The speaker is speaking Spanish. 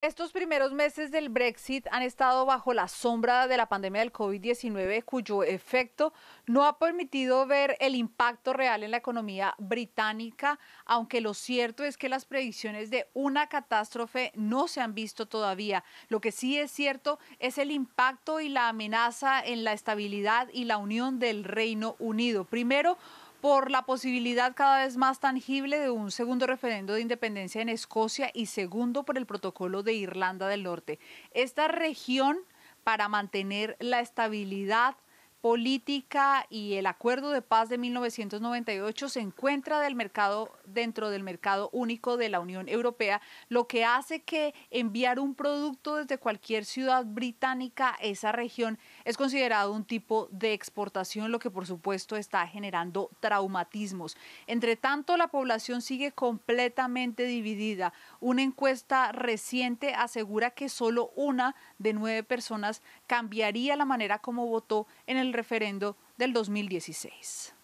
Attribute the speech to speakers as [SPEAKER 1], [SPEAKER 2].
[SPEAKER 1] Estos primeros meses del Brexit han estado bajo la sombra de la pandemia del COVID-19, cuyo efecto no ha permitido ver el impacto real en la economía británica, aunque lo cierto es que las predicciones de una catástrofe no se han visto todavía. Lo que sí es cierto es el impacto y la amenaza en la estabilidad y la unión del Reino Unido. Primero, por la posibilidad cada vez más tangible de un segundo referendo de independencia en Escocia y segundo por el protocolo de Irlanda del Norte. Esta región para mantener la estabilidad política y el acuerdo de paz de 1998 se encuentra del mercado dentro del mercado único de la Unión Europea, lo que hace que enviar un producto desde cualquier ciudad británica a esa región es considerado un tipo de exportación, lo que por supuesto está generando traumatismos. Entre tanto, la población sigue completamente dividida. Una encuesta reciente asegura que solo una de nueve personas cambiaría la manera como votó en el el referendo del 2016.